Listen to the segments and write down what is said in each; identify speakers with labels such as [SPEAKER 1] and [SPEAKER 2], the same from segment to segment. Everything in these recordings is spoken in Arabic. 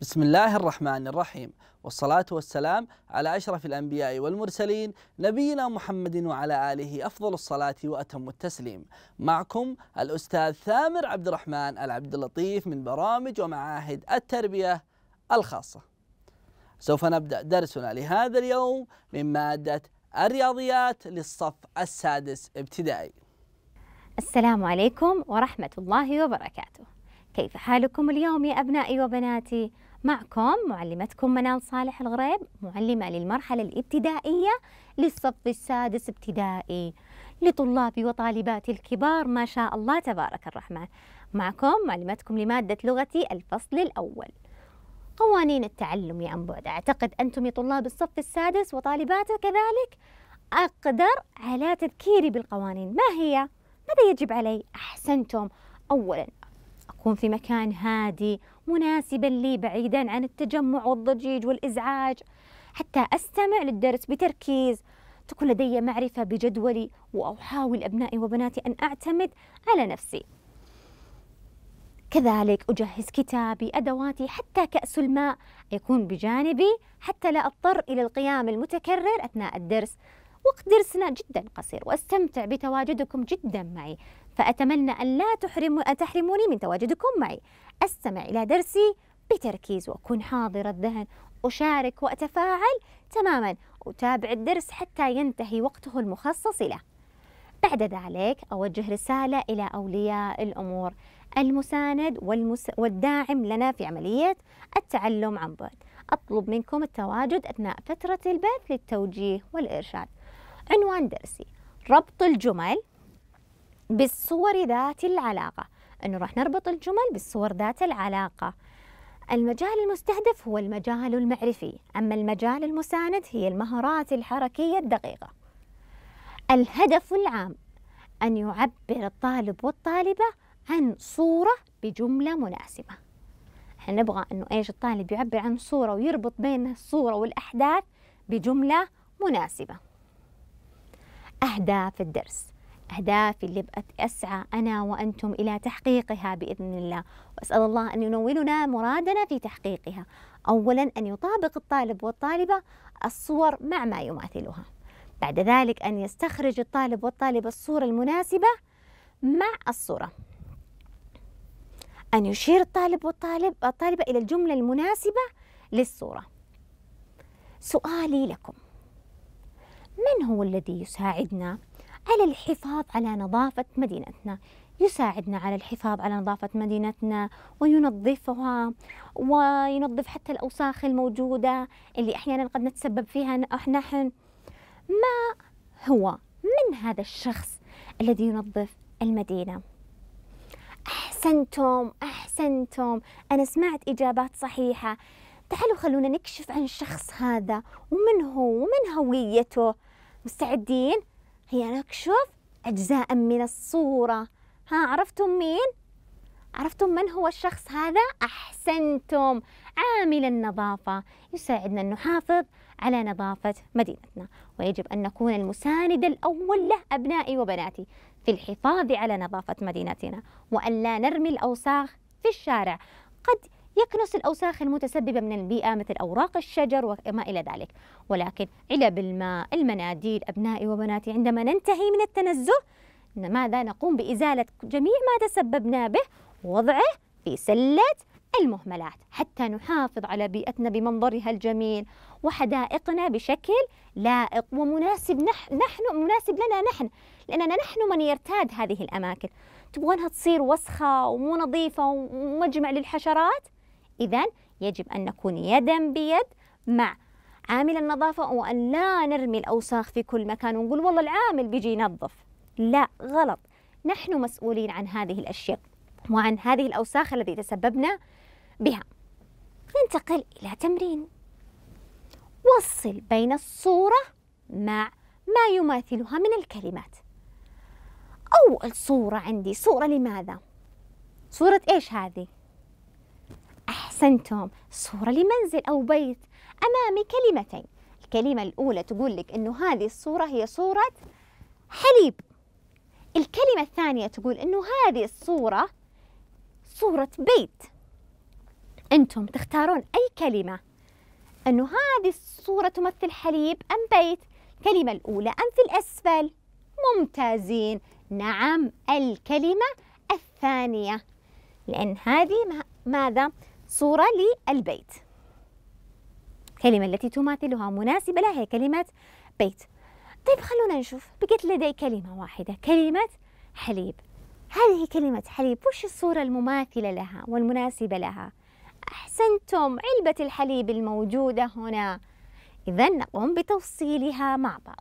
[SPEAKER 1] بسم الله الرحمن الرحيم والصلاة والسلام على أشرف الأنبياء والمرسلين نبينا محمد وعلى آله أفضل الصلاة وأتم التسليم معكم الأستاذ ثامر عبد الرحمن العبد اللطيف من برامج ومعاهد التربية الخاصة سوف نبدأ درسنا لهذا اليوم من مادة الرياضيات للصف السادس ابتدائي السلام عليكم ورحمة الله وبركاته كيف حالكم اليوم يا أبنائي وبناتي؟ معكم معلمتكم منال صالح الغريب معلمة للمرحلة الابتدائية للصف السادس ابتدائي لطلابي وطالباتي الكبار ما شاء الله تبارك الرحمن معكم معلمتكم لمادة لغتي الفصل الأول قوانين التعلم عن بعد أعتقد أنتم يا طلاب الصف السادس وطالباته كذلك أقدر على تذكيري بالقوانين ما هي؟ ماذا يجب علي؟ أحسنتم أولا أكون في مكان هادي مناسبا لي بعيدا عن التجمع والضجيج والإزعاج حتى أستمع للدرس بتركيز تكون لدي معرفة بجدولي وأحاول أبنائي وبناتي أن أعتمد على نفسي كذلك أجهز كتابي أدواتي حتى كأس الماء يكون بجانبي حتى لا أضطر إلى القيام المتكرر أثناء الدرس وقت درسنا جدا قصير واستمتع بتواجدكم جدا معي فاتمنى ان لا تحرم تحرموني من تواجدكم معي استمع الى درسي بتركيز واكون حاضر الذهن اشارك واتفاعل تماما اتابع الدرس حتى ينتهي وقته المخصص له بعد ذلك اوجه رساله الى اولياء الامور المساند والمس... والداعم لنا في عملية التعلم عن بعد أطلب منكم التواجد أثناء فترة البث للتوجيه والإرشاد عنوان درسي ربط الجمل بالصور ذات العلاقة أنه راح نربط الجمل بالصور ذات العلاقة المجال المستهدف هو المجال المعرفي أما المجال المساند هي المهارات الحركية الدقيقة الهدف العام أن يعبر الطالب والطالبة عن صورة بجملة مناسبة احنا نبغى أنه إيش الطالب يعبر عن صورة ويربط بين الصورة والأحداث بجملة مناسبة أهداف الدرس أهدافي اللي أسعى أنا وأنتم إلى تحقيقها بإذن الله وأسأل الله أن ينولنا مرادنا في تحقيقها أولا أن يطابق الطالب والطالبة الصور مع ما يماثلها بعد ذلك أن يستخرج الطالب والطالبة الصورة المناسبة مع الصورة أن يشير الطالب والطالب الطالبة إلى الجملة المناسبة للصورة سؤالي لكم من هو الذي يساعدنا على الحفاظ على نظافة مدينتنا يساعدنا على الحفاظ على نظافة مدينتنا وينظفها وينظف حتى الأوساخ الموجودة اللي أحيانا قد نتسبب فيها نحن ما هو من هذا الشخص الذي ينظف المدينة أحسنتم أحسنتم أنا سمعت إجابات صحيحة تعالوا خلونا نكشف عن الشخص هذا ومن هو ومن هويته مستعدين هيا نكشف أجزاء من الصورة ها عرفتم مين؟ عرفتم من هو الشخص هذا؟ أحسنتم عامل النظافة يساعدنا أن نحافظ على نظافة مدينتنا ويجب أن نكون المساند الأول له أبنائي وبناتي في الحفاظ على نظافة مدينتنا وأن لا نرمي الأوساخ في الشارع قد يكنس الأوساخ المتسببة من البيئة مثل أوراق الشجر وما إلى ذلك ولكن علب الماء المناديل أبنائي وبناتي عندما ننتهي من التنزه ماذا نقوم بإزالة جميع ما تسببنا به ووضعه في سلة المهملات حتى نحافظ على بيئتنا بمنظرها الجميل وحدائقنا بشكل لائق ومناسب نح نحن مناسب لنا نحن لأننا نحن من يرتاد هذه الأماكن تبغونها تصير وسخة ومو نظيفة ومجمع للحشرات إذا يجب أن نكون يدا بيد مع عامل النظافة وأن لا نرمي الأوساخ في كل مكان ونقول والله العامل بيجي ينظف لا غلط نحن مسؤولين عن هذه الأشياء وعن هذه الأوساخ التي تسببنا بها ننتقل إلى تمرين وصل بين الصورة مع ما يماثلها من الكلمات أول صورة عندي صورة لماذا؟ صورة إيش هذه؟ أحسنتم صورة لمنزل أو بيت أمامي كلمتين الكلمة الأولى تقول لك أنه هذه الصورة هي صورة حليب الكلمة الثانية تقول أنه هذه الصورة صورة بيت أنتم تختارون أي كلمة أنه هذه الصورة تمثل حليب أم بيت الكلمة الأولى أم في الأسفل ممتازين نعم الكلمة الثانية لأن هذه ماذا صورة للبيت الكلمة التي تماثلها مناسبة لها هي كلمة بيت طيب خلونا نشوف بقيت لدي كلمة واحدة كلمة حليب هذه كلمة حليب وش الصورة المماثلة لها والمناسبة لها أحسنتم علبة الحليب الموجودة هنا إذا نقوم بتوصيلها مع بعض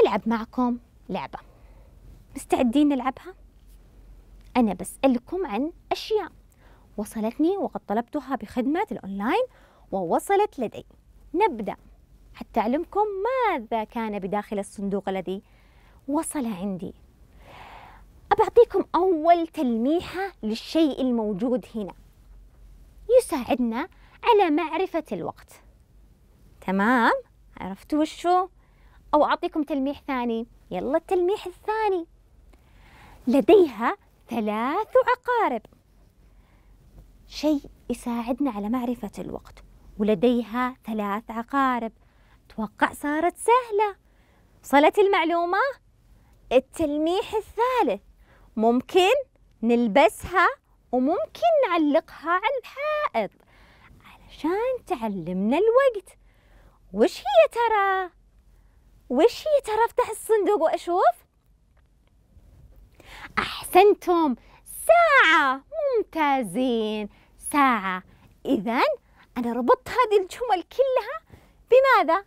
[SPEAKER 1] بلعب معكم لعبة مستعدين نلعبها؟ أنا بسألكم عن أشياء وصلتني وقد طلبتها بخدمة الأونلاين ووصلت لدي نبدأ حتى أعلمكم ماذا كان بداخل الصندوق الذي وصل عندي أبعطيكم أول تلميحة للشيء الموجود هنا يساعدنا على معرفة الوقت تمام عرفتوا وشو أو أعطيكم تلميح ثاني يلا التلميح الثاني لديها ثلاث عقارب شيء يساعدنا على معرفة الوقت ولديها ثلاث عقارب توقع صارت سهلة وصلت المعلومة التلميح الثالث ممكن نلبسها وممكن نعلقها على الحائط علشان تعلمنا الوقت وش هي ترى؟ وش هي ترى افتح الصندوق واشوف؟ احسنتم ساعة ممتازين ساعة إذا أنا ربطت هذه الجمل كلها بماذا؟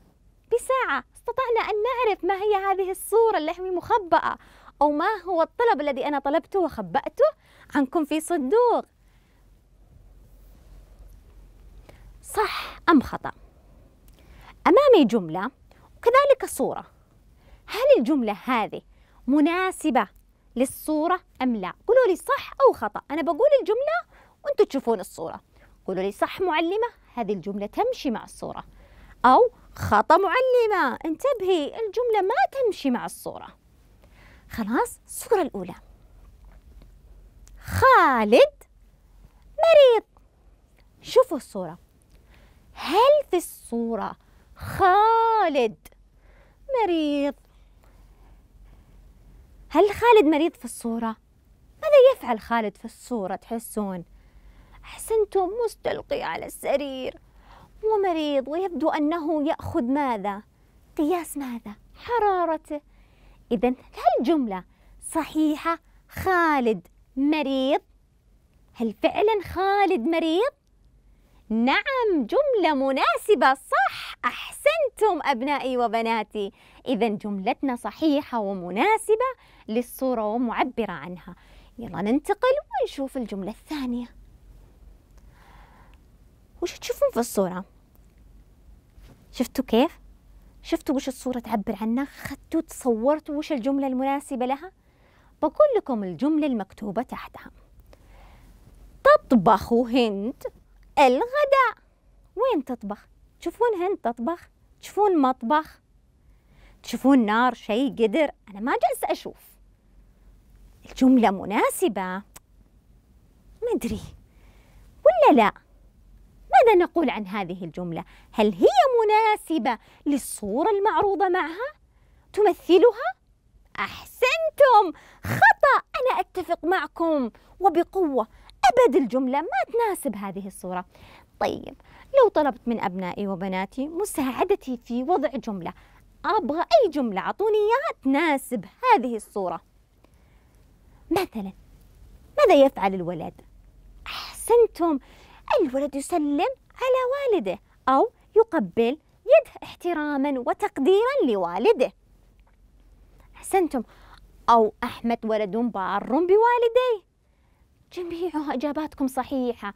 [SPEAKER 1] بساعة استطعنا أن نعرف ما هي هذه الصورة اللي هي مخبأة أو ما هو الطلب الذي أنا طلبته وخبأته عنكم في صندوق صح أم خطأ؟ أمامي جملة وكذلك صورة هل الجملة هذه مناسبة للصورة أم لا؟ قولوا لي صح أو خطأ أنا بقول الجملة وانتم تشوفون الصورة قولوا لي صح معلمة هذه الجملة تمشي مع الصورة أو خطأ معلمة انتبهي الجملة ما تمشي مع الصورة خلاص الصورة الأولى خالد مريض شوفوا الصورة هل في الصورة خالد مريض هل خالد مريض في الصورة؟ ماذا يفعل خالد في الصورة تحسون؟ حسنته مستلقي على السرير ومريض ويبدو أنه يأخذ ماذا؟ قياس ماذا؟ حرارته إذا الجملة صحيحة خالد مريض هل فعلا خالد مريض؟ نعم جملة مناسبة صح أحسنتم أبنائي وبناتي إذا جملتنا صحيحة ومناسبة للصورة ومعبرة عنها يلا ننتقل ونشوف الجملة الثانية وش تشوفون في الصورة شفتوا كيف شفتوا وش الصورة تعبر عنها خدتوا تصورتوا وش الجملة المناسبة لها بقول لكم الجملة المكتوبة تحتها تطبخ هند الغداء وين تطبخ تشوفون هند تطبخ تشوفون مطبخ تشوفون نار شيء قدر أنا ما جالسة أشوف الجملة مناسبة مدري ولا لا ماذا نقول عن هذه الجملة؟ هل هي مناسبة للصورة المعروضة معها؟ تمثلها؟ أحسنتم خطأ أنا أتفق معكم وبقوة أبد الجملة ما تناسب هذه الصورة طيب لو طلبت من أبنائي وبناتي مساعدتي في وضع جملة أبغى أي جملة أعطوني إياها تناسب هذه الصورة مثلا ماذا يفعل الولد؟ أحسنتم الولد يسلم على والده أو يقبل يده احتراما وتقديرا لوالده أحسنتم أو أحمد ولد بار بوالديه جميع إجاباتكم صحيحة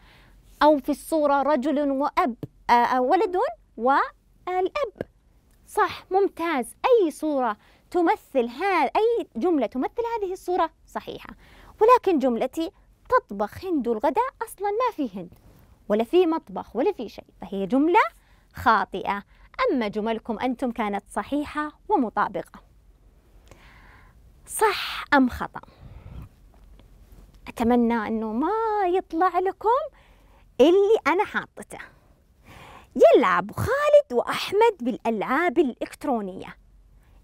[SPEAKER 1] أو في الصورة رجل وأب آه ولد والأب صح ممتاز أي صورة تمثل ها أي جملة تمثل هذه الصورة صحيحة ولكن جملتي تطبخ هند الغداء أصلا ما في هند ولا في مطبخ ولا في شيء فهي جملة خاطئة أما جملكم أنتم كانت صحيحة ومطابقة صح أم خطأ أتمنى أنه ما يطلع لكم اللي أنا حاطته يلعب خالد وأحمد بالألعاب الإلكترونية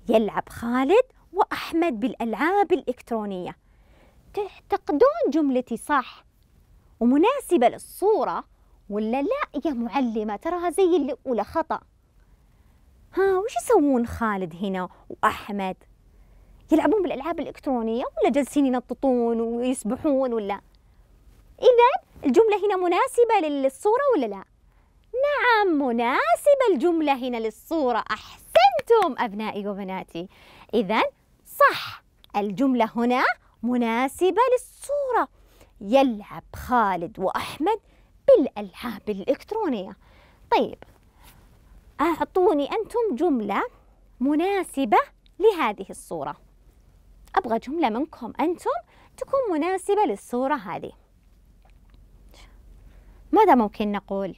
[SPEAKER 1] يلعب خالد وأحمد بالألعاب الإلكترونية تعتقدون جملتي صح ومناسبة للصورة ولا لا يا معلمة تراها زي الأولى خطأ ها وش يسوون خالد هنا وأحمد يلعبون بالألعاب الإلكترونية ولا جالسين ينططون ويسبحون ولا إذا الجملة هنا مناسبة للصورة ولا لا نعم مناسبة الجملة هنا للصورة أحسنتم أبنائي وبناتي إذا صح الجملة هنا مناسبة للصورة يلعب خالد وأحمد بالألعاب الإلكترونية طيب أعطوني أنتم جملة مناسبة لهذه الصورة أبغى جملة منكم أنتم تكون مناسبة للصورة هذه ماذا ممكن نقول؟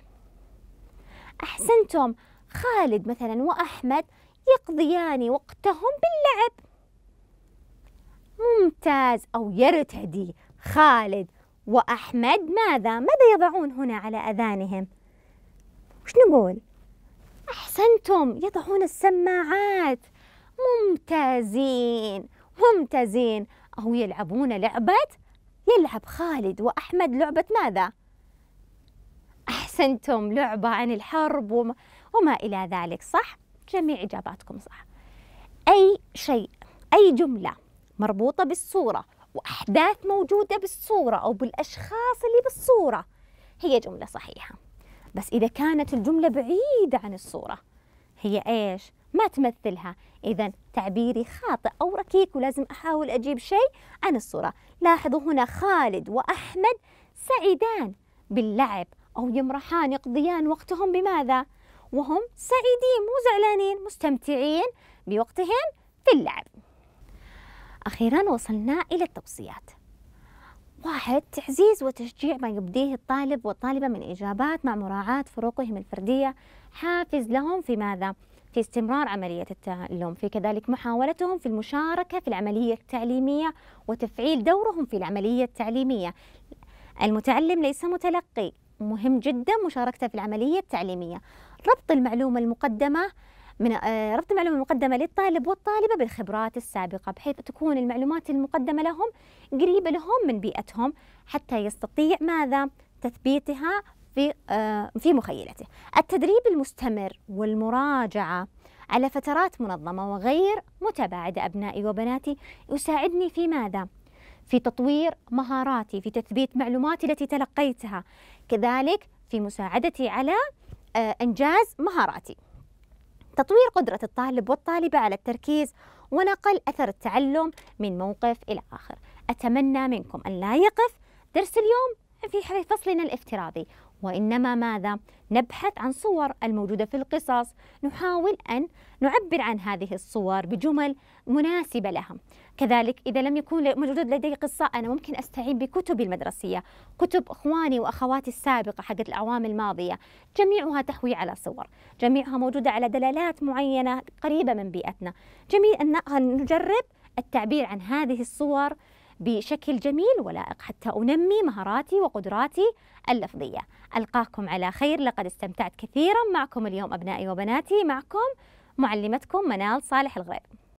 [SPEAKER 1] أحسنتم خالد مثلا وأحمد يقضيان وقتهم باللعب ممتاز أو يرتدي خالد وأحمد ماذا؟ ماذا يضعون هنا على أذانهم؟ وش نقول؟ أحسنتم يضعون السماعات ممتازين ممتازين أو يلعبون لعبة يلعب خالد وأحمد لعبة ماذا؟ أحسنتم لعبة عن الحرب وما, وما إلى ذلك صح؟ جميع إجاباتكم صح أي شيء أي جملة مربوطة بالصورة وأحداث موجودة بالصورة أو بالأشخاص اللي بالصورة هي جملة صحيحة بس إذا كانت الجملة بعيدة عن الصورة هي إيش؟ ما تمثلها إذا تعبيري خاطئ أو ركيك ولازم أحاول أجيب شيء عن الصورة لاحظوا هنا خالد وأحمد سعيدان باللعب أو يمرحان يقضيان وقتهم بماذا؟ وهم سعيدين مو زعلانين مستمتعين بوقتهم في اللعب أخيرا وصلنا إلى التوصيات واحد تعزيز وتشجيع ما يبديه الطالب والطالبة من إجابات مع مراعاة فروقهم الفردية حافز لهم في ماذا؟ في استمرار عملية التعلم في كذلك محاولتهم في المشاركة في العملية التعليمية وتفعيل دورهم في العملية التعليمية المتعلم ليس متلقي مهم جدا مشاركته في العملية التعليمية ربط المعلومة المقدمة من آه، ربط المعلومة المقدمة للطالب والطالبة بالخبرات السابقة بحيث تكون المعلومات المقدمة لهم قريبة لهم من بيئتهم حتى يستطيع ماذا تثبيتها في آه، في مخيلته التدريب المستمر والمراجعة على فترات منظمة وغير متباعدة أبنائي وبناتي يساعدني في ماذا؟ في تطوير مهاراتي في تثبيت معلوماتي التي تلقيتها كذلك في مساعدتي على آه، إنجاز مهاراتي تطوير قدرة الطالب والطالبة على التركيز ونقل أثر التعلم من موقف إلى آخر أتمنى منكم أن لا يقف درس اليوم في فصلنا الافتراضي وإنما ماذا؟ نبحث عن صور الموجودة في القصص نحاول أن نعبر عن هذه الصور بجمل مناسبة لها كذلك إذا لم يكن موجود لدي قصة أنا ممكن أستعين بكتبي المدرسية كتب إخواني وأخواتي السابقة حقت الأعوام الماضية جميعها تحوي على صور جميعها موجودة على دلالات معينة قريبة من بيئتنا جميل أن نجرب التعبير عن هذه الصور بشكل جميل ولائق حتى أنمي مهاراتي وقدراتي اللفظية ألقاكم على خير لقد استمتعت كثيرا معكم اليوم أبنائي وبناتي معكم معلمتكم منال صالح الغريب